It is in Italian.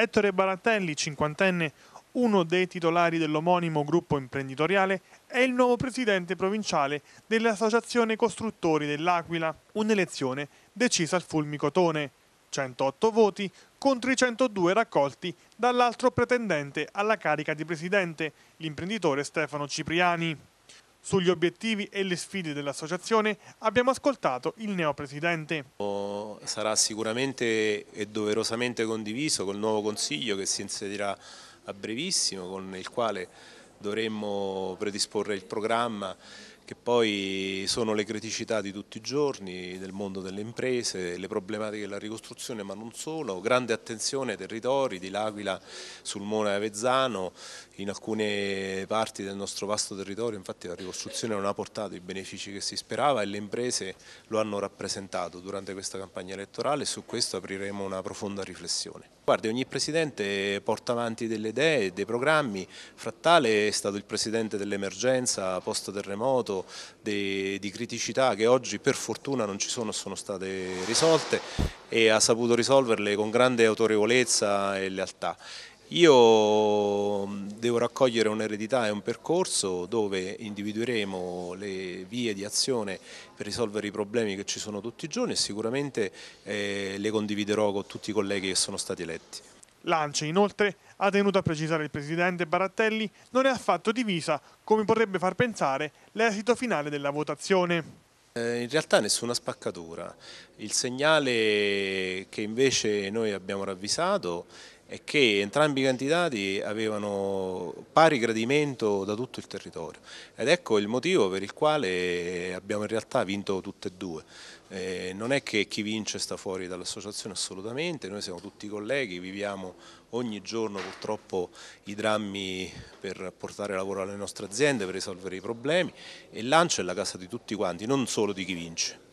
Ettore Baratelli, cinquantenne, uno dei titolari dell'omonimo gruppo imprenditoriale, è il nuovo presidente provinciale dell'Associazione Costruttori dell'Aquila, un'elezione decisa al fulmicotone. 108 voti contro i 102 raccolti dall'altro pretendente alla carica di presidente, l'imprenditore Stefano Cipriani. Sugli obiettivi e le sfide dell'associazione abbiamo ascoltato il neopresidente. Sarà sicuramente e doverosamente condiviso col nuovo consiglio che si inserirà a brevissimo, con il quale dovremmo predisporre il programma che poi sono le criticità di tutti i giorni del mondo delle imprese, le problematiche della ricostruzione ma non solo, grande attenzione ai territori di L'Aquila sul Mona Avezzano, in alcune parti del nostro vasto territorio infatti la ricostruzione non ha portato i benefici che si sperava e le imprese lo hanno rappresentato durante questa campagna elettorale e su questo apriremo una profonda riflessione. Guardi, ogni presidente porta avanti delle idee, dei programmi, Frattale è stato il presidente dell'emergenza post terremoto, di, di criticità che oggi per fortuna non ci sono, sono state risolte e ha saputo risolverle con grande autorevolezza e lealtà. Io mm, devo raccogliere un'eredità e un percorso dove individueremo le vie di azione per risolvere i problemi che ci sono tutti i giorni e sicuramente eh, le condividerò con tutti i colleghi che sono stati eletti. L'ANCE, inoltre, ha tenuto a precisare il presidente Barattelli, non è affatto divisa, come potrebbe far pensare, l'esito finale della votazione. Eh, in realtà nessuna spaccatura, il segnale che invece noi abbiamo ravvisato è che entrambi i candidati avevano pari gradimento da tutto il territorio ed ecco il motivo per il quale abbiamo in realtà vinto tutte e due. Eh, non è che chi vince sta fuori dall'associazione assolutamente, noi siamo tutti colleghi, viviamo ogni giorno purtroppo i drammi per portare lavoro alle nostre aziende, per risolvere i problemi e lancio è la casa di tutti quanti, non solo di chi vince.